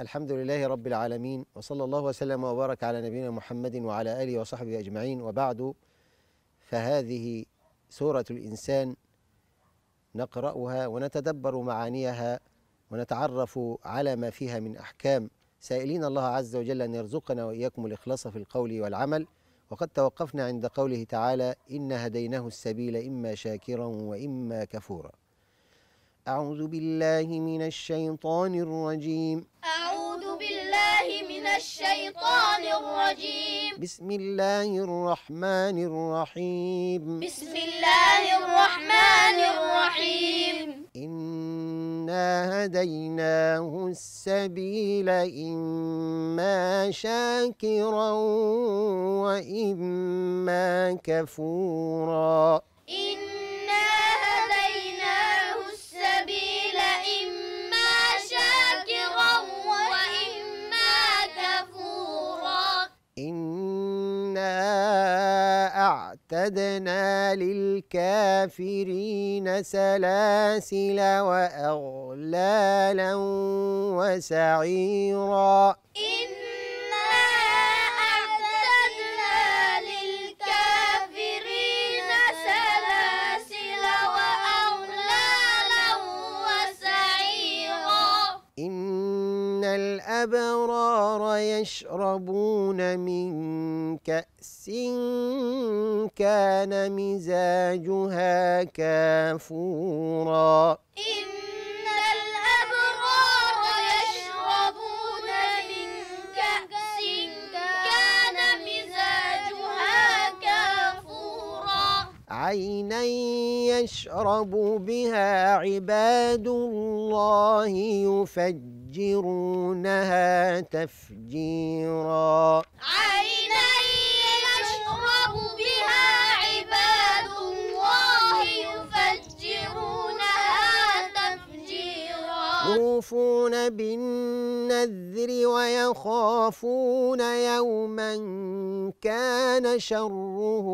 الحمد لله رب العالمين وصلى الله وسلم وبارك على نبينا محمد وعلى آله وصحبه أجمعين وبعد فهذه سورة الإنسان نقرأها ونتدبر معانيها ونتعرف على ما فيها من أحكام سائلين الله عز وجل أن يرزقنا وإياكم الإخلاص في القول والعمل وقد توقفنا عند قوله تعالى إن هديناه السبيل إما شاكرا وإما كفورا أعوذ بالله من الشيطان الرجيم آه. الشيطان الرجيم بسم الله الرحمن الرحيم بسم الله الرحمن الرحيم إنا هديناه السبيل إما شاكرا وإما كفورا إن اعتدنا للكافرين سلاسل وأغلالا وسعيرا إن الأبرار يشربون من كأس كان مزاجها كافورا عينا يشرب بها عباد الله يفجرونها تفجيرا عينا يشرب بها عباد الله يفجرونها تفجيرا يوفون بالنذر ويخافون يوما كان شره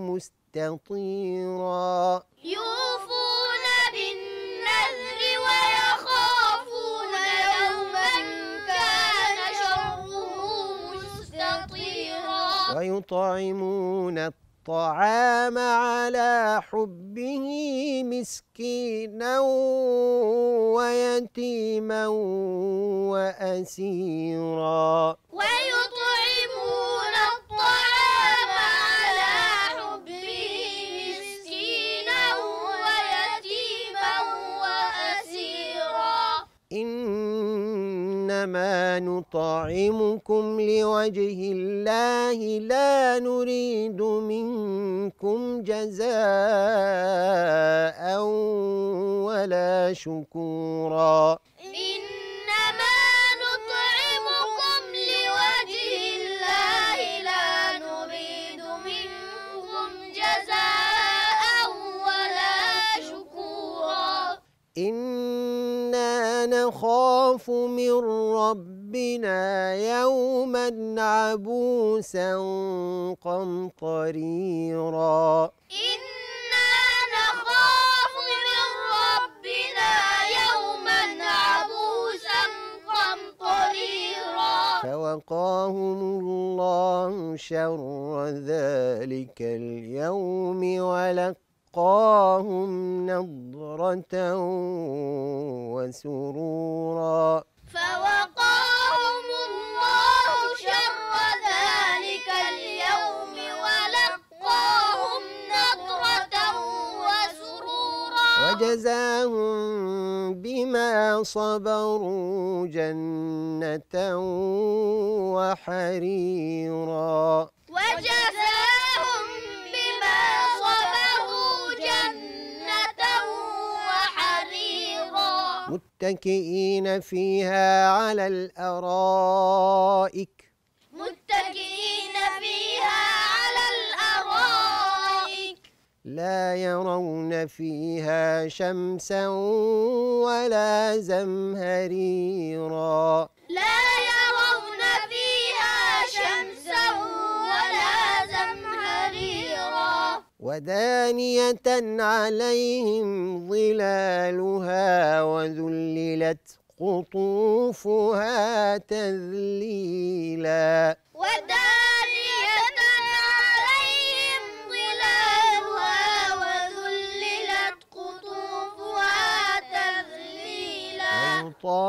مستقيما تطيرا يوفون بالنذر ويخافون يوما كان شره مستطيرا ويطعمون الطعام على حبه مسكينا ويتيما وأسيرا ويطعمون نطعمكم لوجه الله لا نريد منكم جزاء ولا شكورا نخاف من ربنا يوما عبوسا قمطريرا إنا نخاف من ربنا يوما عبوسا قمطريرا فوقاهم الله شر ذلك اليوم ولقاهم فلقاهم نضرة وسرورا فوقاهم الله شر ذلك اليوم ولقاهم وسرورا وجزاهم بما صبروا جنة وحريرا وجزاهم متكئين فيها على الأرائك متكئين فيها على الأرائك لا يرون فيها شمسا ولا زمهريرا لا يرون ودانية عليهم ظلالها وذللت قطوفها تذليلاً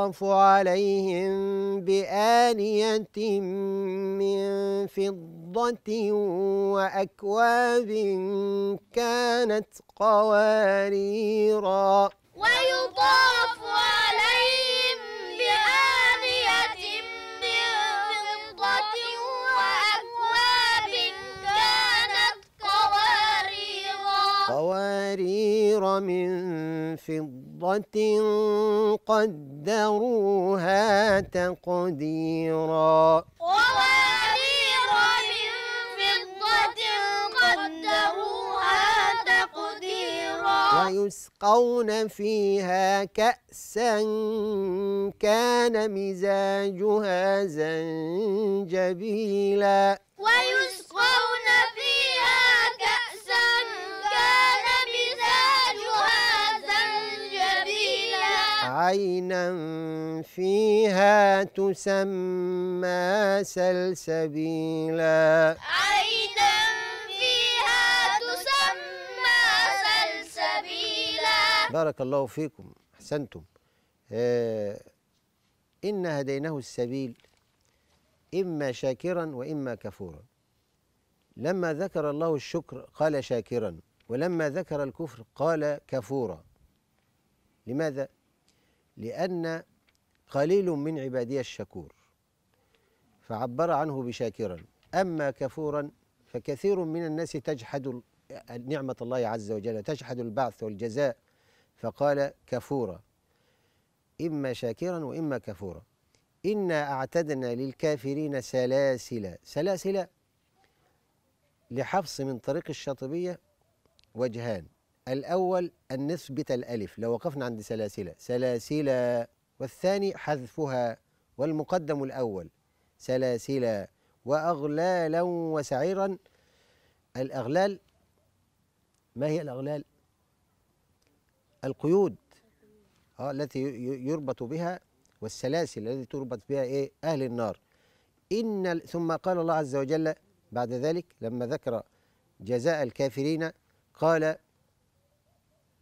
يطاف عليهم بآنية من فضة وأكواب كانت قواريرا ويطاف عليهم بآنية من فضة وأكواب كانت قواريرا قوارير من فضة لحظة قدروها تقديرا قوارير من فضة قدروها تقديرا ويسقون فيها كأسا كان مزاجها زنجبيلا ويسقون فيها عينا فيها تسمى سلسبيلا عينا فيها تسمى سلسبيلا بارك الله فيكم أحسنتم آه إن هديناه السبيل إما شاكرا وإما كفورا لما ذكر الله الشكر قال شاكرا ولما ذكر الكفر قال كفورا لماذا؟ لأن قليل من عبادي الشكور فعبر عنه بشاكرا أما كفورا فكثير من الناس تجحد نعمة الله عز وجل تجحد البعث والجزاء فقال كفورا إما شاكرا وإما كفورا إنا أعتدنا للكافرين سلاسل سلاسل لحفص من طريق الشاطبية وجهان الأول أن نثبت الألف لو وقفنا عند سلاسلة سلاسلة والثاني حذفها والمقدم الأول سلاسل وأغلالا وسعيرا الأغلال ما هي الأغلال؟ القيود آه التي يربط بها والسلاسل التي تربط بها إيه؟ أهل النار إن ثم قال الله عز وجل بعد ذلك لما ذكر جزاء الكافرين قال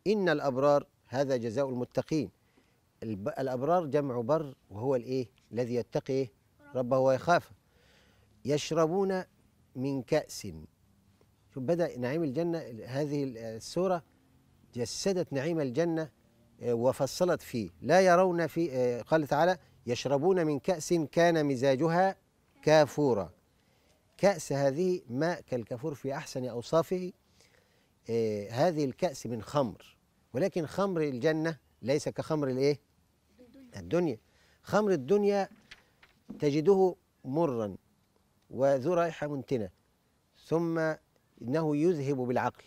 إن الأبرار هذا جزاء المتقين الأبرار جمع بر وهو الإيه الذي يتقي ربه ويخافه يشربون من كأس شوف بدأ نعيم الجنة هذه السورة جسدت نعيم الجنة آه، وفصلت فيه لا يرون في آه، قال تعالى يشربون من كأس كان مزاجها كافورا كأس هذه ماء كالكافور في أحسن أوصافه آه، هذه الكأس من خمر ولكن خمر الجنة ليس كخمر الايه؟ الدنيا خمر الدنيا تجده مرا وذو رائحة منتنة ثم إنه يذهب بالعقل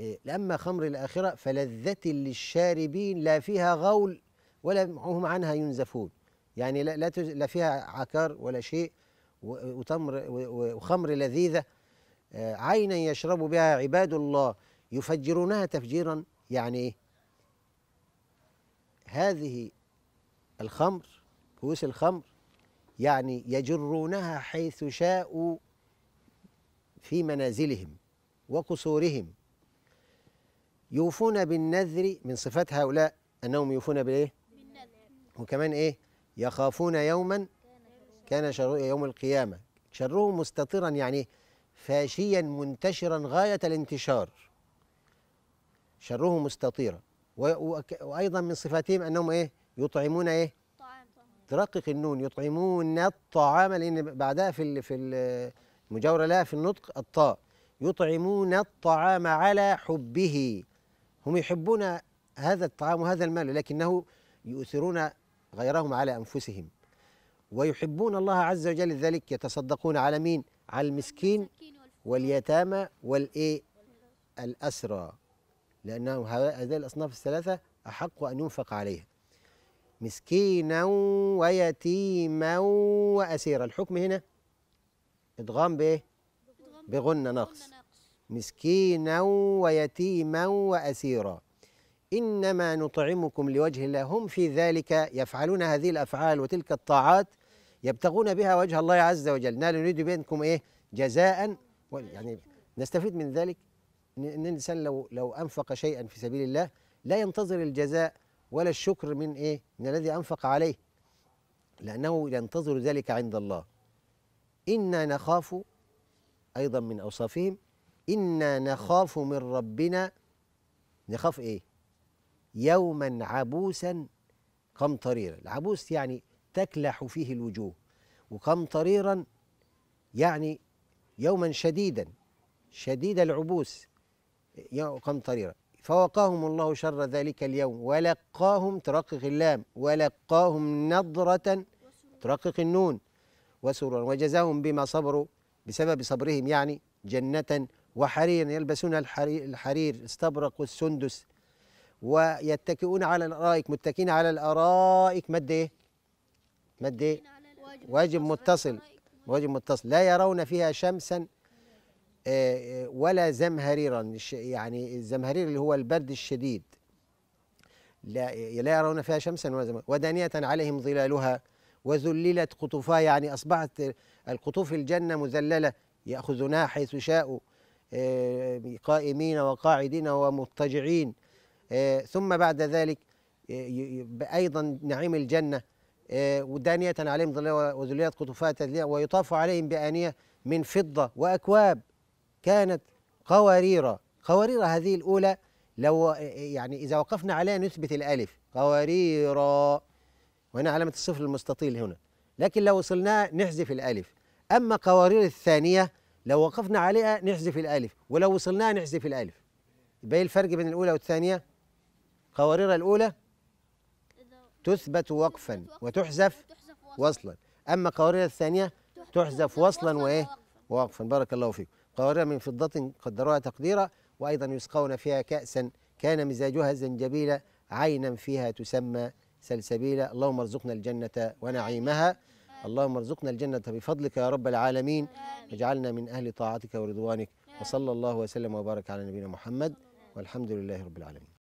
إيه، أما خمر الآخرة فلذة للشاربين لا فيها غول ولا هم عنها ينزفون يعني لا, لا, لا فيها عكار ولا شيء وتمر وخمر لذيذة آه، عينا يشرب بها عباد الله يفجرونها تفجيرا يعني هذه الخمر كؤوس الخمر يعني يجرونها حيث شاءوا في منازلهم وقصورهم يوفون بالنذر من صفات هؤلاء انهم يوفون بالايه؟ بالنذر وكمان ايه؟ يخافون يوما كان شره يوم القيامه شره مستطرا يعني فاشيا منتشرا غايه الانتشار شرهم مستطيرا وايضا من صفاتهم انهم ايه يطعمون ايه طعام ترقق النون يطعمون الطعام لان بعدها في في المجاوره لها في النطق الطاء يطعمون الطعام على حبه هم يحبون هذا الطعام وهذا المال لكنه يؤثرون غيرهم على انفسهم ويحبون الله عز وجل لذلك يتصدقون على مين على المسكين واليتامى والايه الاسرى لأنه هذه الأصناف الثلاثة أحق أن ينفق عليها مسكينا ويتيما وأسيرا الحكم هنا إدغام بإيه؟ بغن نقص مسكينا ويتيما وأسيرا إنما نطعمكم لوجه الله هم في ذلك يفعلون هذه الأفعال وتلك الطاعات يبتغون بها وجه الله عز وجل نال نريد بينكم إيه جزاء يعني نستفيد من ذلك ان الانسان لو لو انفق شيئا في سبيل الله لا ينتظر الجزاء ولا الشكر من ايه؟ من الذي انفق عليه لانه ينتظر ذلك عند الله. انا نخاف ايضا من اوصافهم انا نخاف من ربنا نخاف ايه؟ يوما عبوسا قمطريرا، العبوس يعني تكلح فيه الوجوه وقمطريرا يعني يوما شديدا شديد العبوس طريرة فوقاهم الله شر ذلك اليوم ولقاهم ترقق اللام ولقاهم نضرة ترقق النون وسرورا وجزاهم بما صبروا بسبب صبرهم يعني جنة وحريرا يلبسون الحرير استبرق والسندس ويتكئون على الارائك متكئين على الارائك مد ايه؟ مد ايه؟ واجب متصل واجب متصل لا يرون فيها شمسا ولا زمهريرا يعني الزمهرير اللي هو البرد الشديد لا لا يرون فيها شمسا ولا زمهرير ودانية عليهم ظلالها وذللت قطوفها يعني أصبحت القطوف الجنة مذللة يأخذونها حيث شاءوا آه، قائمين وقاعدين ومضطجعين آه، ثم بعد ذلك آه، أيضا نعيم الجنة ودانية عليهم ظلالها وذللت قطوفها تذلية ويطاف عليهم بآنية من فضة وأكواب كانت قوارير قوارير هذه الأولى لو يعني إذا وقفنا عليها نثبت الألف قوارير وهنا علامة الصفر المستطيل هنا لكن لو وصلناها نحذف الألف أما قوارير الثانية لو وقفنا عليها نحذف الألف ولو وصلناها نحذف الألف يبقى إيه الفرق بين الأولى والثانية قوارير الأولى تثبت وقفا وتحذف وصلا أما قوارير الثانية تحذف وصلا وإيه وقفا بارك الله فيكم قوارير من فضة قدروها تقديرا وأيضا يسقون فيها كأسا كان مزاجها زنجبيلا عينا فيها تسمى سلسبيلا اللهم ارزقنا الجنة ونعيمها اللهم ارزقنا الجنة بفضلك يا رب العالمين واجعلنا من أهل طاعتك ورضوانك وصلى الله وسلم وبارك على نبينا محمد والحمد لله رب العالمين